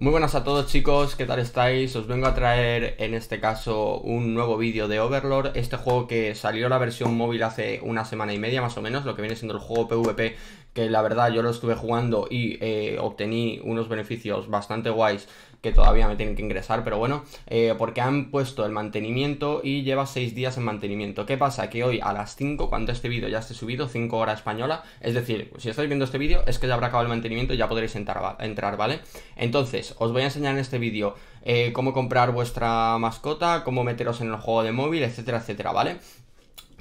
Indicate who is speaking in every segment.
Speaker 1: Muy buenas a todos chicos, ¿qué tal estáis? Os vengo a traer en este caso un nuevo vídeo de Overlord, este juego que salió la versión móvil hace una semana y media más o menos, lo que viene siendo el juego PvP que la verdad yo lo estuve jugando y eh, obtení unos beneficios bastante guays que todavía me tienen que ingresar, pero bueno, eh, porque han puesto el mantenimiento y lleva 6 días en mantenimiento. ¿Qué pasa? Que hoy a las 5, cuando este vídeo ya esté subido, 5 horas española, es decir, si estáis viendo este vídeo es que ya habrá acabado el mantenimiento y ya podréis entrar, ¿vale? Entonces, os voy a enseñar en este vídeo eh, cómo comprar vuestra mascota, cómo meteros en el juego de móvil, etcétera, etcétera, ¿vale?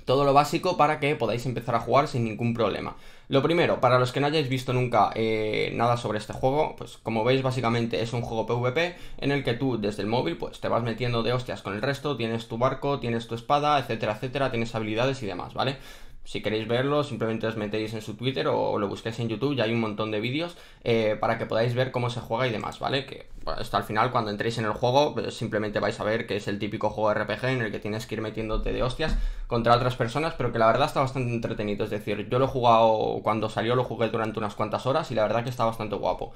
Speaker 1: Todo lo básico para que podáis empezar a jugar sin ningún problema. Lo primero, para los que no hayáis visto nunca eh, nada sobre este juego, pues como veis básicamente es un juego PvP en el que tú desde el móvil pues te vas metiendo de hostias con el resto, tienes tu barco, tienes tu espada, etcétera, etcétera, tienes habilidades y demás, ¿vale? si queréis verlo, simplemente os metéis en su Twitter o lo busquéis en YouTube, ya hay un montón de vídeos eh, para que podáis ver cómo se juega y demás, ¿vale? Que pues, hasta al final, cuando entréis en el juego, pues, simplemente vais a ver que es el típico juego RPG en el que tienes que ir metiéndote de hostias contra otras personas, pero que la verdad está bastante entretenido. Es decir, yo lo he jugado cuando salió, lo jugué durante unas cuantas horas y la verdad que está bastante guapo.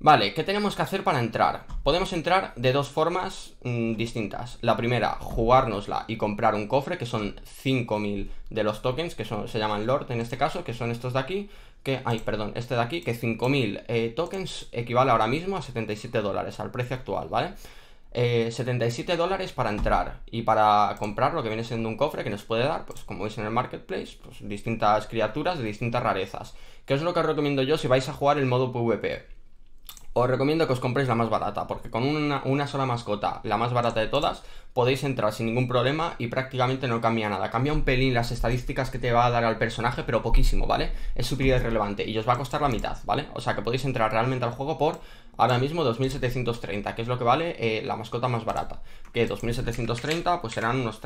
Speaker 1: Vale, ¿qué tenemos que hacer para entrar? Podemos entrar de dos formas mm, distintas. La primera, jugárnosla y comprar un cofre, que son 5000 de los tokens, que se llaman Lord en este caso, que son estos de aquí, que, ay, perdón, este de aquí, que 5000 eh, tokens equivale ahora mismo a 77 dólares, al precio actual, ¿vale? 77 eh, dólares para entrar y para comprar lo que viene siendo un cofre que nos puede dar, pues como veis en el marketplace, pues distintas criaturas de distintas rarezas. Que es lo que os recomiendo yo si vais a jugar el modo PvP os recomiendo que os compréis la más barata, porque con una, sola mascota, la más barata de todas, podéis entrar sin ningún problema y prácticamente no cambia nada. Cambia un pelín las estadísticas que te va a dar al personaje, pero poquísimo, ¿vale? Es superior relevante y os va a costar la mitad, ¿vale? O sea que podéis entrar realmente al juego por ahora mismo 2.730, que es lo que vale eh, la mascota más barata. Que 2.730 pues serán unos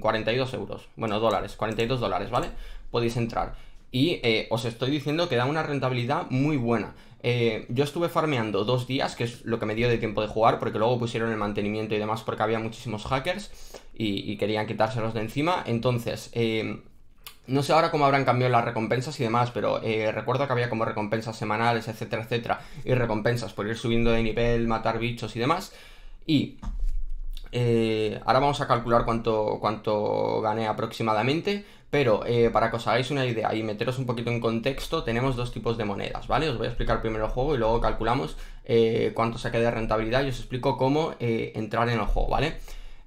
Speaker 1: 42 euros, bueno, dólares, 42 dólares, ¿vale? Podéis entrar. Y eh, os estoy diciendo que da una rentabilidad muy buena. Eh, yo estuve farmeando dos días, que es lo que me dio de tiempo de jugar, porque luego pusieron el mantenimiento y demás porque había muchísimos hackers y, querían quitárselos de encima. Entonces, eh, no sé ahora cómo habrán cambiado las recompensas y demás, pero eh, recuerdo que había como recompensas semanales, etcétera, etcétera, y recompensas por ir subiendo de nivel, matar bichos y demás. Y ahora vamos a calcular cuánto, cuánto gané aproximadamente. Pero eh, para que os hagáis una idea y meteros un poquito en contexto, tenemos dos tipos de monedas, ¿vale? Os voy a explicar primero el juego y luego calculamos eh, cuánto cuánto saqué de rentabilidad y os explico cómo eh, entrar en el juego, ¿vale?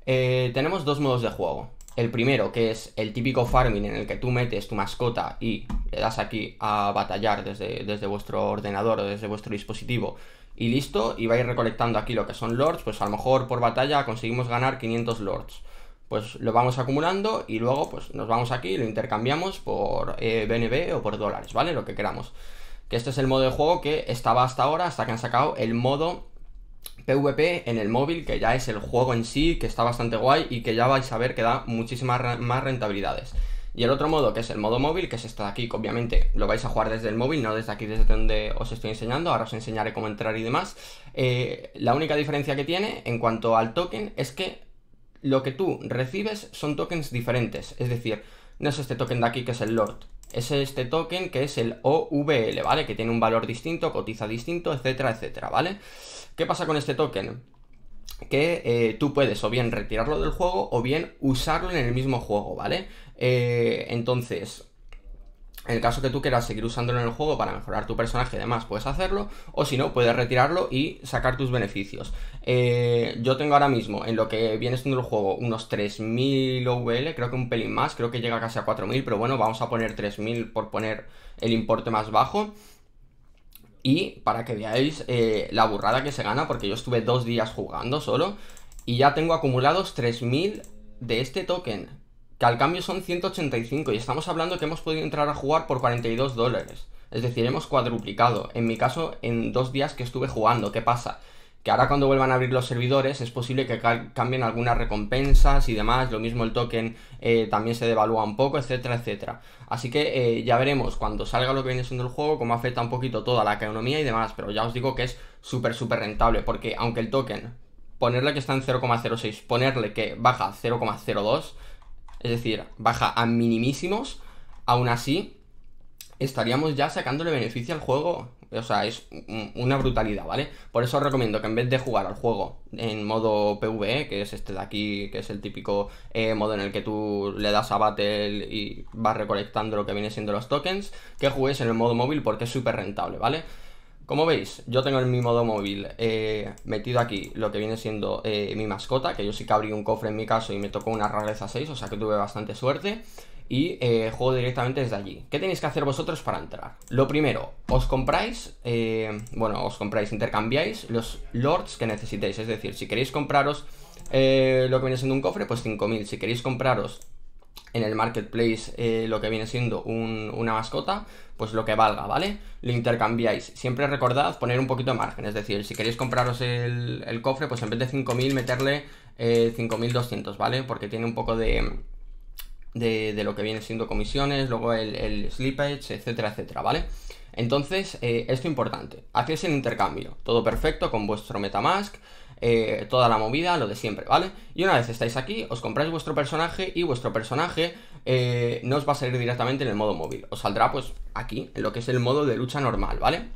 Speaker 1: tenemos dos modos de juego. El primero, que es el típico farming en el que tú metes tu mascota y le das aquí a batallar desde, desde vuestro ordenador o desde vuestro dispositivo y listo, y vais recolectando aquí lo que son lords, pues a lo mejor por batalla conseguimos ganar 500 lords pues lo vamos acumulando y luego pues nos vamos aquí y lo intercambiamos por BNB eh, o por dólares, ¿vale? Lo que queramos. Que este es el modo de juego que estaba hasta ahora, hasta que han sacado el modo PvP en el móvil, que ya es el juego en sí, que está bastante guay y que ya vais a ver que da muchísimas más rentabilidades. Y el otro modo, que es el modo móvil, que es este de aquí, que obviamente lo vais a jugar desde el móvil, no desde aquí, desde donde os estoy enseñando, ahora os enseñaré cómo entrar y demás. Eh, la única diferencia que tiene en cuanto al token es que lo que tú recibes son tokens diferentes. Es decir, no es este token de aquí que es el Lord. Es este token que es el OVL, ¿vale? Que tiene un valor distinto, cotiza distinto, etcétera, etcétera, ¿vale? ¿Qué pasa con este token? Que eh, tú puedes o bien retirarlo del juego o bien usarlo en el mismo juego, ¿vale? Eh, entonces, en el caso que tú quieras seguir usándolo en el juego para mejorar tu personaje y demás, puedes hacerlo. O si no, puedes retirarlo y sacar tus beneficios. Eh, yo tengo ahora mismo, en lo que viene siendo el juego, unos 3.000 OVL, creo que un pelín más, creo que llega casi a 4.000, pero bueno, vamos a poner 3.000 por poner el importe más bajo. Y para que veáis eh, la burrada que se gana, porque yo estuve dos días jugando solo y ya tengo acumulados 3.000 de este token que al cambio son 185 y estamos hablando que hemos podido entrar a jugar por 42 dólares. Es decir, hemos cuadruplicado. En mi caso, en dos días que estuve jugando, ¿qué pasa? Que ahora cuando vuelvan a abrir los servidores es posible que cambien algunas recompensas y demás, lo mismo el token eh, también se devalúa un poco, etcétera, etcétera. Así que eh, ya veremos cuando salga lo que viene siendo el juego, cómo afecta un poquito toda la economía y demás, pero ya os digo que es súper, súper rentable, porque aunque el token, ponerle que está en 0,06, ponerle que baja 0,02, es decir, baja a minimísimos, aún así estaríamos ya sacándole beneficio al juego. O sea, es una brutalidad, ¿vale? Por eso os recomiendo que en vez de jugar al juego en modo PvE, que es este de aquí, que es el típico eh, modo en el que tú le das a Battle y vas recolectando lo que viene siendo los tokens, que juegues en el modo móvil porque es súper rentable, ¿vale? Como veis, yo tengo en mi modo móvil eh, metido aquí lo que viene siendo eh, mi mascota, que yo sí que abrí un cofre en mi caso y me tocó una rareza 6, o sea que tuve bastante suerte. Y eh, juego directamente desde allí. ¿Qué tenéis que hacer vosotros para entrar? Lo primero, os compráis, bueno, os compráis, intercambiáis los lords que necesitéis. Es decir, si queréis compraros lo que viene siendo un cofre, pues 5.000. Si queréis compraros en el marketplace eh, lo que viene siendo una mascota, pues lo que valga, ¿vale? Lo intercambiáis. Siempre recordad poner un poquito de margen, es decir, si queréis compraros el, cofre, pues en vez de 5.000 meterle 5.200, eh, ¿vale? Porque tiene un poco de, de, lo que viene siendo comisiones, luego el, slippage, etcétera, etcétera, ¿vale? Entonces, eh, esto importante, hacéis el intercambio, todo perfecto con vuestro Metamask, eh, toda la movida, lo de siempre, ¿vale? Y una vez estáis aquí, os compráis vuestro personaje y vuestro personaje nos eh, no os va a salir directamente en el modo móvil, os saldrá pues aquí, en lo que es el modo de lucha normal, ¿vale?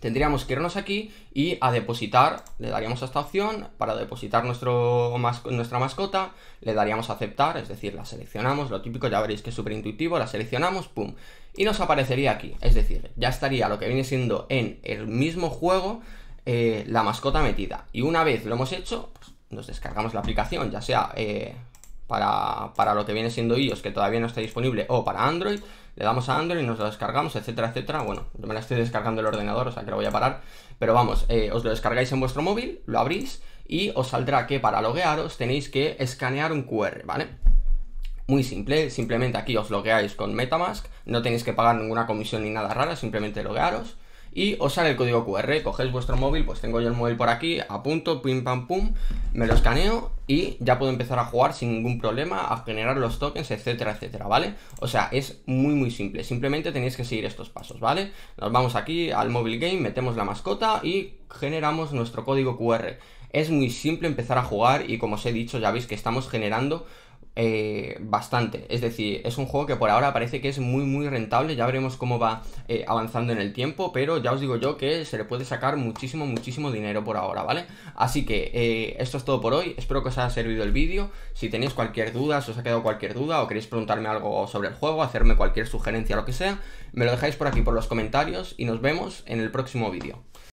Speaker 1: Tendríamos que irnos aquí y a depositar, le daríamos a esta opción para depositar nuestro, nuestra mascota, le daríamos a aceptar, es decir, la seleccionamos, lo típico, ya veréis que es súper intuitivo, la seleccionamos, pum, y nos aparecería aquí, es decir, ya estaría lo que viene siendo en el mismo juego, eh, la mascota metida. Y una vez lo hemos hecho, pues, nos descargamos la aplicación, ya sea eh, para, lo que viene siendo iOS, que todavía no está disponible, o para Android, le damos a Android y nos lo descargamos, etcétera, etcétera. Bueno, yo me la estoy descargando el ordenador, o sea que lo voy a parar. Pero vamos, eh, os lo descargáis en vuestro móvil, lo abrís y os saldrá que para loguearos tenéis que escanear un QR, ¿vale? Muy simple, simplemente aquí os logueáis con Metamask, no tenéis que pagar ninguna comisión ni nada rara, simplemente loguearos y os sale el código QR, cogéis vuestro móvil, pues tengo yo el móvil por aquí, apunto, pim pam pum, me lo escaneo y ya puedo empezar a jugar sin ningún problema, a generar los tokens, etcétera, etcétera, ¿vale? O sea, es muy muy simple, simplemente tenéis que seguir estos pasos, ¿vale? Nos vamos aquí al móvil game, metemos la mascota y generamos nuestro código QR. Es muy simple empezar a jugar y como os he dicho ya veis que estamos generando eh, bastante. Es decir, es un juego que por ahora parece que es muy muy rentable, ya veremos cómo va eh, avanzando en el tiempo, pero ya os digo yo que se le puede sacar muchísimo muchísimo dinero por ahora, ¿vale? Así que eh, esto es todo por hoy, espero que os haya servido el vídeo, si tenéis cualquier duda, si os ha quedado cualquier duda o queréis preguntarme algo sobre el juego, hacerme cualquier sugerencia, lo que sea, me lo dejáis por aquí por los comentarios y nos vemos en el próximo vídeo.